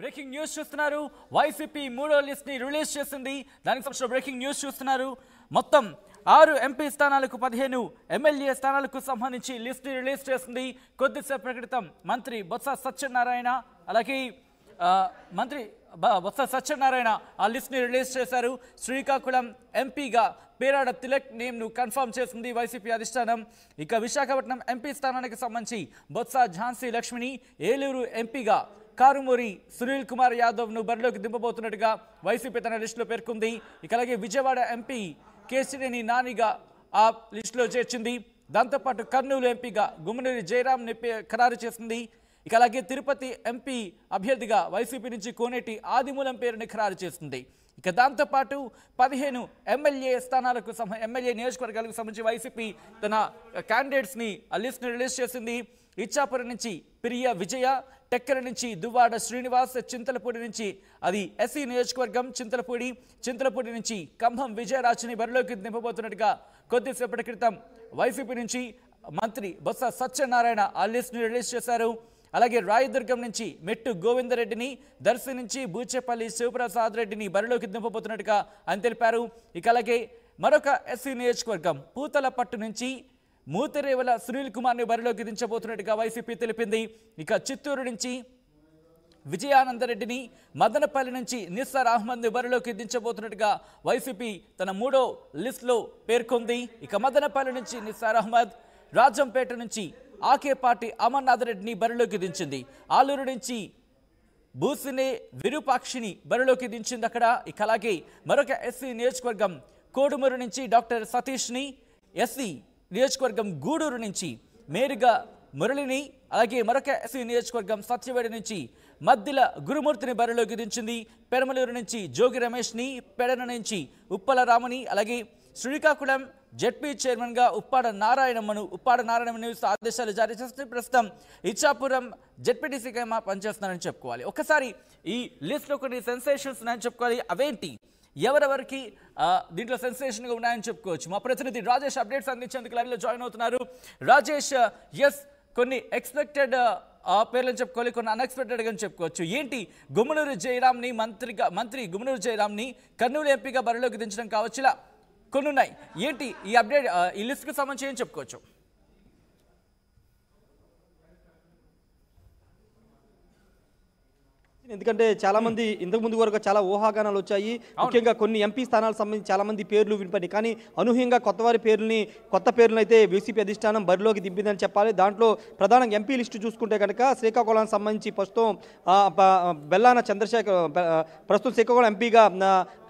Breaking news చూస్తున్నారు YCP మూడో లిస్ట్ని release చేసింది దానికి సంబంధించిన బ్రేకింగ్ న్యూస్ చూస్తున్నారు మొత్తం ఆరు ఎంపీ స్థానాలకు పదిహేను ఎమ్మెల్యే స్థానాలకు సంబంధించి లిస్ట్ని రిలీజ్ చేసింది కొద్దిసేపు ప్రకటితం మంత్రి బొత్స సత్యనారాయణ అలాగే మంత్రి బొత్స సత్యనారాయణ ఆ లిస్ట్ని రిలీజ్ చేశారు శ్రీకాకుళం ఎంపీగా పేరాడ తిలక్ నేమ్ను కన్ఫర్మ్ చేసింది వైసీపీ అధిష్టానం ఇక విశాఖపట్నం ఎంపీ స్థానానికి సంబంధించి బొత్స ఝాన్సీ లక్ష్మిని ఏలూరు ఎంపీగా కారుమూరి సునీల్ కుమార్ యాదవ్ను బరిలోకి దింపబోతున్నట్టుగా వైసీపీ తన లిస్టులో పేర్కొంది ఇక అలాగే విజయవాడ ఎంపీ కేసినేని నానిగా ఆ లిస్టులో చేర్చింది దాంతోపాటు కర్నూలు ఎంపీగా గుమ్మనూరి జయరాంని ఖరారు చేసింది ఇక అలాగే తిరుపతి ఎంపీ అభ్యర్థిగా వైసీపీ నుంచి కోనేటి ఆదిమూలం పేరుని ఖరారు చేసింది ఇక దాంతోపాటు పదిహేను ఎమ్మెల్యే స్థానాలకు ఎమ్మెల్యే నియోజకవర్గాలకు సంబంధించి వైసీపీ తన క్యాండిడేట్స్ని లిస్ట్ని రిలీజ్ చేసింది ఇచ్చాపురం నుంచి ప్రియ విజయ టెక్కర నుంచి దువ్వాడ శ్రీనివాస్ చింతలపూడి నుంచి అది ఎస్సీ నియోజకవర్గం చింతలపూడి చింతలపూడి నుంచి ఖమ్మం విజయరాజుని బరిలోకి నింపబోతున్నట్టుగా కొద్దిసేపటి క్రితం వైసీపీ నుంచి మంత్రి బొత్స సత్యనారాయణ ఆ లిస్టును రిలీజ్ చేశారు అలాగే రాయదుర్గం నుంచి మెట్టు గోవిందరెడ్డిని దర్శి నుంచి బూచేపల్లి శివప్రసాద్ రెడ్డిని బరిలోకి దింపబోతున్నట్టుగా అని తెలిపారు ఇక అలాగే మరొక ఎస్సీ నియోజకవర్గం పూతలపట్టు నుంచి మూతరేవల సునీల్ కుమార్ని బరిలోకి దించబోతున్నట్టుగా వైసీపీ తెలిపింది ఇక చిత్తూరు నుంచి విజయానందరెడ్డిని మదనపల్లి నుంచి నిస్సార్ అహ్మద్ని బరిలోకి దించబోతున్నట్టుగా వైసీపీ తన మూడో లిస్టులో పేర్కొంది ఇక మదనపల్లి నుంచి నిస్సార్ అహ్మద్ రాజంపేట నుంచి ఆకే పార్టీ అమర్నాథ్ రెడ్డిని బరిలోకి దించింది ఆలూరు నుంచి భూసినే విరూపాక్షిని బరిలోకి దించింది అక్కడ ఇక అలాగే మరొక ఎస్సీ నియోజకవర్గం కోడుమూరు నుంచి డాక్టర్ సతీష్ని ఎస్సీ నియోజకవర్గం గూడూరు నుంచి మేరుగా మురళిని అలాగే మరొక ఎస్సీ నియోజకవర్గం సత్యవేడి నుంచి మద్దిల గురుమూర్తిని బరిలోకి దించింది పెరమలూరు నుంచి జోగి రమేష్ని పెడన నుంచి ఉప్పల రాముని అలాగే శ్రీకాకుళం జెడ్పీ చైర్మన్గా ఉప్పాడ నారాయణమ్మను ఉప్పాడ నారాయణమ్మను ఆదేశాలు జారీ చేస్తే ప్రస్తుతం ఇచ్చాపురం జెడ్పీటీసీగా పనిచేస్తున్నారని చెప్పుకోవాలి ఒకసారి ఈ లిస్ట్లో కొన్ని సెన్సేషన్స్ ఉన్నాయని చెప్పుకోవాలి అవేంటి ఎవరెవరికి దీంట్లో సెన్సేషన్గా ఉన్నాయని చెప్పుకోవచ్చు మా ప్రతినిధి రాజేష్ అప్డేట్స్ అందించేందుకు లైవ్లో జాయిన్ అవుతున్నారు రాజేష్ ఎస్ కొన్ని ఎక్స్పెక్టెడ్ పేర్లను చెప్పుకోవాలి కొన్ని అన్ఎక్స్పెక్టెడ్గా చెప్పుకోవచ్చు ఏంటి గుమ్మనూరు జయరామ్ని మంత్రిగా మంత్రి గుమ్మనూరు జయరామ్ని కర్నూలు ఎంపీగా బరిలోకి దించడం కావచ్చు ఇలా కొన్ని ఉన్నాయి ఏంటి ఈ అప్డేట్ ఈ లిస్ట్కి సంబంధించి ఏం చెప్పుకోవచ్చు ఎందుకంటే చాలా మంది hmm. ఇంతకు ముందు వరకు చాలా ఊహాగానాలు వచ్చాయి ముఖ్యంగా కొన్ని ఎంపీ స్థానాలకు సంబంధించి చాలా మంది పేర్లు వినిపడి కానీ అనూహ్యంగా కొత్త వారి పేర్లని కొత్త పేర్లను అయితే వైసీపీ అధిష్టానం బరిలోకి దింపిందని చెప్పాలి దాంట్లో ప్రధాన ఎంపీ లిస్టు చూసుకుంటే కనుక శ్రీకాకుళానికి సంబంధించి ప్రస్తుతం బెల్లాన చంద్రశేఖర్ ప్రస్తుతం శ్రీకాకుళం ఎంపీగా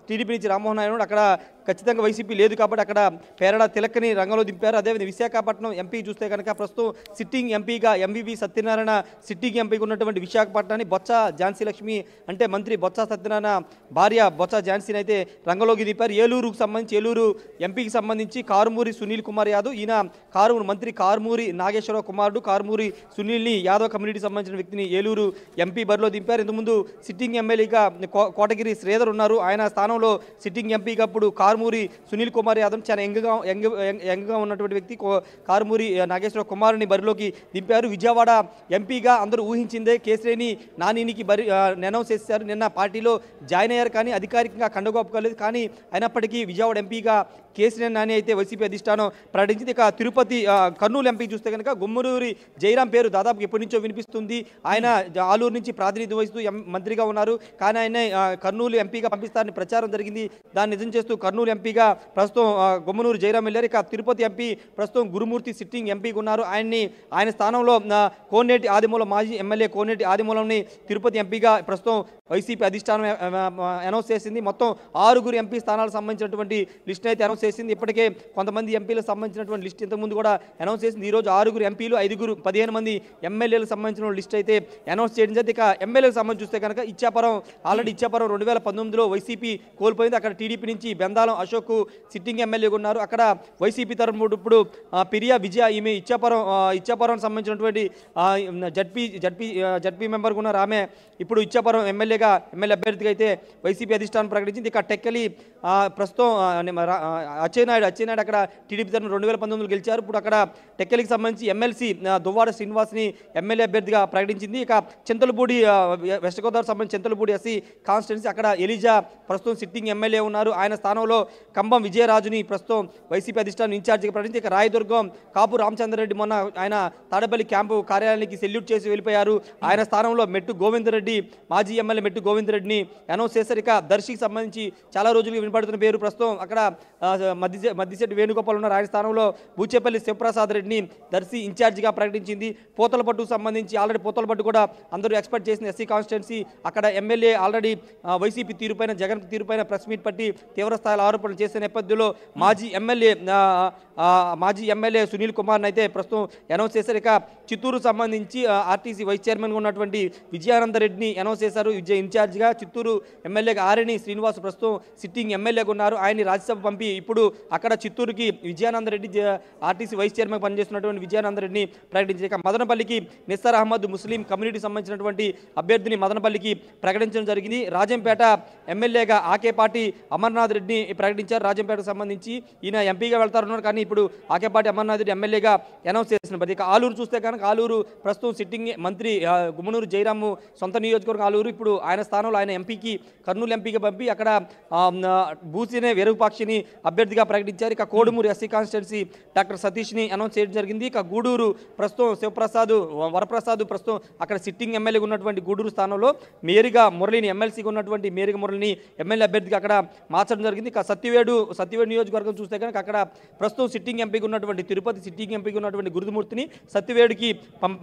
టీడీపీ నుంచి రామ్మోహన్ నాయుడు అక్కడ ఖచ్చితంగా వైసీపీ లేదు కాబట్టి అక్కడ పేరడ తిలక్ని రంగంలో దింపారు అదేవిధంగా విశాఖపట్నం ఎంపీ చూస్తే కనుక ప్రస్తుతం సిట్టింగ్ ఎంపీగా ఎంవీవీ సత్యనారాయణ సిట్టింగ్ ఎంపీగా ఉన్నటువంటి విశాఖపట్నాన్ని బొత్స ఝాన్సీ లక్ష్మి అంటే మంత్రి బొత్స సత్యనారాయణ భార్య బొత్స ఝాన్సీని అయితే రంగంలోకి దింపారు ఏలూరుకు సంబంధించి ఏలూరు ఎంపీకి సంబంధించి కారుమూరి సునీల్ కుమార్ యాదవ్ ఈయన కారుమూరి మంత్రి కారుమూరి నాగేశ్వరరావు కుమారుడు కారుమూరి సునీల్ని యాదవ్ కమ్యూనిటీకి సంబంధించిన వ్యక్తిని ఏలూరు ఎంపీ బరిలో దింపారు ఇంతకుముందు సిట్టింగ్ ఎమ్మెల్యేగా కోటగిరి శ్రీధర్ ఉన్నారు ఆయన స్థానంలో సిట్టింగ్ ఎంపీగా అప్పుడు కారు కారుమూరి సునీల్ కుమార్ యాదవ్ చాలా యంగ్గా యంగ్ యంగ్గా ఉన్నటువంటి వ్యక్తి కారుమూరి నాగేశ్వర కుమారుని బరిలోకి దింపారు విజయవాడ ఎంపీగా అందరూ ఊహించిందే కేసరేని నానినికి బరి అనౌన్స్ చేశారు నిన్న పార్టీలో జాయిన్ అయ్యారు కానీ అధికారికంగా కండగోపలేదు కానీ అయినప్పటికీ విజయవాడ ఎంపీగా కేసీఆర్ నాని అయితే వైసీపీ అధిష్టానం ప్రకటించింది ఇక తిరుపతి కర్నూలు ఎంపీ చూస్తే కనుక గుమ్మరూరి జయరాం పేరు దాదాపు ఎప్పటి నుంచో వినిపిస్తుంది ఆయన ఆలూరు నుంచి ప్రాతినిధ్యం వహిస్తూ మంత్రిగా ఉన్నారు కానీ ఆయన కర్నూలు ఎంపీగా పంపిస్తారని ప్రచారం జరిగింది దాన్ని నిజం చేస్తూ కర్నూలు కర్నూలు ఎంపీగా ప్రస్తుతం గుమ్మనూరు జయరాం వెళ్ళారు ఇక తిరుపతి ఎంపీ ప్రస్తుతం గురుమూర్తి సిట్టింగ్ ఎంపీగా ఉన్నారు ఆయన్ని ఆయన స్థానంలో కోనేటి ఆదిమూలం మాజీ ఎమ్మెల్యే కోనేటి ఆదిమూలంని తిరుపతి ఎంపీగా ప్రస్తుతం వైసీపీ అధిష్టానం అనౌన్స్ చేసింది మొత్తం ఆరుగురు ఎంపీ స్థానాలకు సంబంధించినటువంటి లిస్ట్ అయితే అనౌన్స్ చేసింది ఇప్పటికే కొంతమంది ఎంపీలకు సంబంధించినటువంటి లిస్ట్ ఇంతకుముందు కూడా అనౌన్స్ చేసింది ఈరోజు ఆరుగురు ఎంపీలు ఐదుగురు పదిహేను మంది ఎమ్మెల్యేలకు సంబంధించిన లిస్ట్ అయితే అనౌన్స్ చేయడం జరిగింది ఇక ఎమ్మెల్యేలకు సంబంధించి చూస్తే కనుక ఇచ్చాపురం ఆల్రెడీ ఇచ్చాపురం రెండు వేల పంతొమ్మిదిలో వైసీపీ కోల్పోయింది అక్కడ టీడీపీ నుంచి బెందాల ఇచ్చాపురం అశోక్ సిట్టింగ్ ఎమ్మెల్యేగా ఉన్నారు అక్కడ వైసీపీ తరఫున ఇప్పుడు పిరియా విజయ ఈమె ఇచ్చాపురం ఇచ్చాపురం సంబంధించినటువంటి జడ్పీ జడ్పీ జడ్పీ మెంబర్గా ఉన్నారు ఆమె ఇప్పుడు ఇచ్చాపురం ఎమ్మెల్యేగా ఎమ్మెల్యే అభ్యర్థిగా అయితే వైసీపీ అధిష్టానం ప్రకటించింది ఇక టెక్కలి ప్రస్తుతం అచ్చెనాయుడు అచ్చెనాయుడు అక్కడ టీడీపీ తరఫున రెండు వేల పంతొమ్మిదిలో గెలిచారు ఇప్పుడు అక్కడ టెక్కలికి సంబంధించి ఎమ్మెల్సీ దువ్వాడ శ్రీనివాస్ని ఎమ్మెల్యే అభ్యర్థిగా ప్రకటించింది ఇక చింతలపూడి వెస్ట్ గోదావరి సంబంధించి చింతలపూడి ఎస్సీ కాన్స్టిట్యున్సీ అక్కడ ఎలిజా ప్రస్తుతం సిట్టింగ్ ఎమ్మెల్యే ఉన్నారు ఆయన స్థానంలో కంబం విజయరాజుని ప్రస్తుతం వైసీపీ అధిష్టానం ఇన్ఛార్జిగా ప్రకటించి ఇక రాయదుర్గం కాపు రామచంద్రరెడ్డి మొన్న ఆయన తాడపల్లి క్యాంపు కార్యాలయానికి సెల్యూట్ చేసి వెళ్ళిపోయారు ఆయన స్థానంలో మెట్టు గోవిందరెడ్డి మాజీ ఎమ్మెల్యే మెట్టు గోవిందరెడ్డిని అనౌన్స్ చేశారు ఇక దర్శికి సంబంధించి చాలా రోజులుగా వినపడుతున్న పేరు ప్రస్తుతం అక్కడ మద్ది మధ్యశెట్టి వేణుగోపాల్ ఉన్నారు ఆయన స్థానంలో బూచేపల్లి శివప్రసాద్ రెడ్డిని దర్శి ఇన్ఛార్జిగా ప్రకటించింది పట్టుకు సంబంధించి ఆల్రెడీ పట్టు కూడా అందరూ ఎక్స్పెక్ట్ చేసిన ఎస్సీ కాన్స్టిట్యున్సీ అక్కడ ఎమ్మెల్యే ఆల్రెడీ వైసీపీ తీరుపైన జగన్ తీరుపైన ప్రెస్ మీట్ పట్టి తీవ్రస్థాయిలో ఆరోపణలు చేసే నేపథ్యంలో మాజీ ఎమ్మెల్యే మాజీ ఎమ్మెల్యే సునీల్ కుమార్ని అయితే ప్రస్తుతం అనౌన్స్ చేశారు ఇక చిత్తూరు సంబంధించి ఆర్టీసీ వైస్ చైర్మన్గా ఉన్నటువంటి విజయానందరెడ్డిని అనౌన్స్ చేశారు విజయ ఇన్ఛార్జ్గా చిత్తూరు ఎమ్మెల్యేగా ఆరణి శ్రీనివాస్ ప్రస్తుతం సిట్టింగ్ ఎమ్మెల్యేగా ఉన్నారు ఆయన్ని రాజ్యసభ పంపి ఇప్పుడు అక్కడ చిత్తూరుకి విజయానందరెడ్డి ఆర్టీసీ వైస్ చైర్మన్గా పనిచేస్తున్నటువంటి విజయానందరెడ్డిని ప్రకటించారు ఇక మదనపల్లికి నిస్సార్ అహ్మద్ ముస్లిం కమ్యూనిటీకి సంబంధించినటువంటి అభ్యర్థిని మదనపల్లికి ప్రకటించడం జరిగింది రాజంపేట ఎమ్మెల్యేగా ఆకేపాటి అమర్నాథ్ రెడ్డిని ప్రకటించారు రాజంపేటకు సంబంధించి ఈయన ఎంపీగా వెళ్తారన్నారు కానీ ఇప్పుడు ఆకేపాటి అమర్నాథ్ ఎమ్మెల్యేగా అనౌన్స్ చేసిన ప్రతి ఇక ఆలూరు చూస్తే కనుక ఆలూరు ప్రస్తుతం సిట్టింగ్ మంత్రి గుమ్మనూరు జయరాము సొంత నియోజకవర్గం ఆలూరు ఇప్పుడు ఆయన స్థానంలో ఆయన ఎంపీకి కర్నూలు ఎంపీకి పంపి అక్కడ బూసినే వెరుగుపాక్షిని అభ్యర్థిగా ప్రకటించారు ఇక కోడుమూరు ఎస్సీ కాన్స్టిట్యున్సీ డాక్టర్ సతీష్ని అనౌన్స్ చేయడం జరిగింది ఇక గూడూరు ప్రస్తుతం శివప్రసాద్ వరప్రసాద్ ప్రస్తుతం అక్కడ సిట్టింగ్ ఎమ్మెల్యేగా ఉన్నటువంటి గూడూరు స్థానంలో మేరుగా మురళిని ఎమ్మెల్సీగా ఉన్నటువంటి మేరుగా మురళిని ఎమ్మెల్యే అభ్యర్థిగా అక్కడ మార్చడం జరిగింది ఇక సత్యవేడు సత్యవేడు నియోజకవర్గం చూస్తే కనుక అక్కడ ప్రస్తుతం సిట్టింగ్ ఎంపీకి ఉన్నటువంటి తిరుపతి సిట్టింగ్ ఎంపీకి ఉన్నటువంటి గురుదుమూర్తిని సత్యవేడికి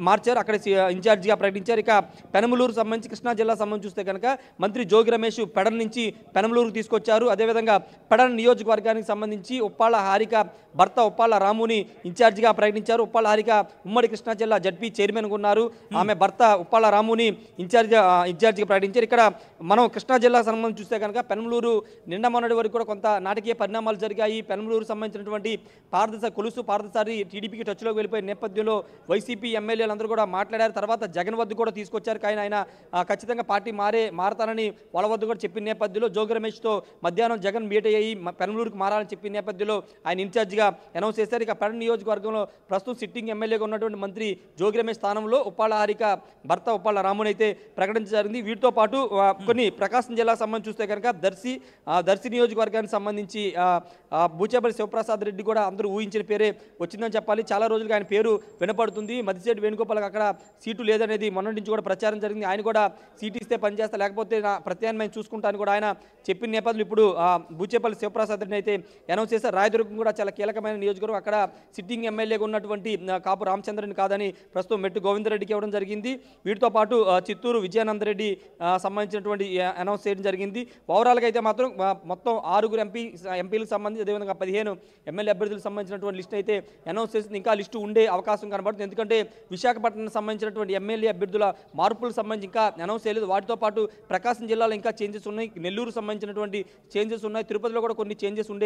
మార్చారు అక్కడ ఇన్ఛార్జిగా ప్రకటించారు ఇక పెనమలూరు సంబంధించి కృష్ణా జిల్లా సంబంధించి చూస్తే కనుక మంత్రి జోగి రమేష్ పెడన్ నుంచి పెనమలూరుకు తీసుకొచ్చారు అదేవిధంగా పెడన్ నియోజకవర్గానికి సంబంధించి ఉప్పాల హారిక భర్త ఉప్పాల రాముని ఇన్ఛార్జిగా ప్రకటించారు ఉప్పాల హారిక ఉమ్మడి కృష్ణా జిల్లా జడ్పీ చైర్మన్గా ఉన్నారు ఆమె భర్త ఉప్పాల రాముని ఇన్ఛార్జి ఇన్ఛార్జిగా ప్రకటించారు ఇక్కడ మనం కృష్ణా జిల్లా సంబంధించి చూస్తే కనుక పెనమలూరు నిన్న మొన్నటి వరకు కూడా కొంత నాటకీయ పరిణామాలు జరిగాయి పెనమలూరు సంబంధించినటువంటి పారదర్శ కొలుసు పారదసారి టీడీపీకి టచ్లోకి వెళ్ళిపోయిన నేపథ్యంలో వైసీపీ ఎమ్మెల్యేలందరూ కూడా మాట్లాడారు తర్వాత జగన్ వద్ద కూడా తీసుకొచ్చారు కానీ ఆయన ఖచ్చితంగా పార్టీ మారే మారతానని వాళ్ళ వద్ద కూడా చెప్పిన నేపథ్యంలో జోగి రమేష్తో మధ్యాహ్నం జగన్ మీట్ అయ్యి పెనమలూరుకు మారాలని చెప్పిన నేపథ్యంలో ఆయన ఇన్ఛార్జిగా అనౌన్స్ చేశారు ఇక పెడ నియోజకవర్గంలో ప్రస్తుతం సిట్టింగ్ ఎమ్మెల్యేగా ఉన్నటువంటి మంత్రి జోగి రమేష్ స్థానంలో ఉప్పాల హారిక భర్త ఉప్పాల రాముని అయితే ప్రకటించారు వీటితో పాటు కొన్ని ప్రకాశం జిల్లాకు సంబంధించి చూస్తే కనుక దర్శి దర్శి నియోజకవర్గానికి విషయానికి సంబంధించి భూచేపల్లి శివప్రసాద్ రెడ్డి కూడా అందరూ ఊహించిన పేరే వచ్చిందని చెప్పాలి చాలా రోజులుగా ఆయన పేరు వినపడుతుంది మదిశెట్టి వేణుగోపాల్ అక్కడ సీటు లేదనేది మొన్నటి నుంచి కూడా ప్రచారం జరిగింది ఆయన కూడా సీటు ఇస్తే పనిచేస్తా లేకపోతే నా ప్రత్యామ్నాయం చూసుకుంటాను కూడా ఆయన చెప్పిన నేపథ్యంలో ఇప్పుడు భూచేపల్లి శివప్రసాద్ రెడ్డిని అయితే అనౌన్స్ చేస్తే రాయదుర్గం కూడా చాలా కీలకమైన నియోజకవర్గం అక్కడ సిట్టింగ్ ఎమ్మెల్యేగా ఉన్నటువంటి కాపు రామచంద్రని కాదని ప్రస్తుతం మెట్టు గోవిందరెడ్డికి ఇవ్వడం జరిగింది వీటితో పాటు చిత్తూరు విజయానందరెడ్డి సంబంధించినటువంటి అనౌన్స్ చేయడం జరిగింది ఓవరాల్గా అయితే మాత్రం మొత్తం ఆరుగురు నలుగురు ఎంపీ ఎంపీలకు సంబంధించి అదేవిధంగా పదిహేను ఎమ్మెల్యే అభ్యర్థులకు సంబంధించినటువంటి లిస్ట్ అయితే అనౌన్స్ చేసింది ఇంకా లిస్టు ఉండే అవకాశం కనబడుతుంది ఎందుకంటే విశాఖపట్నం సంబంధించినటువంటి ఎమ్మెల్యే అభ్యర్థుల మార్పులకు సంబంధించి ఇంకా అనౌన్స్ చేయలేదు వాటితో పాటు ప్రకాశం జిల్లాలో ఇంకా చేంజెస్ ఉన్నాయి నెల్లూరు సంబంధించినటువంటి చేంజెస్ ఉన్నాయి తిరుపతిలో కూడా కొన్ని చేంజెస్ ఉండే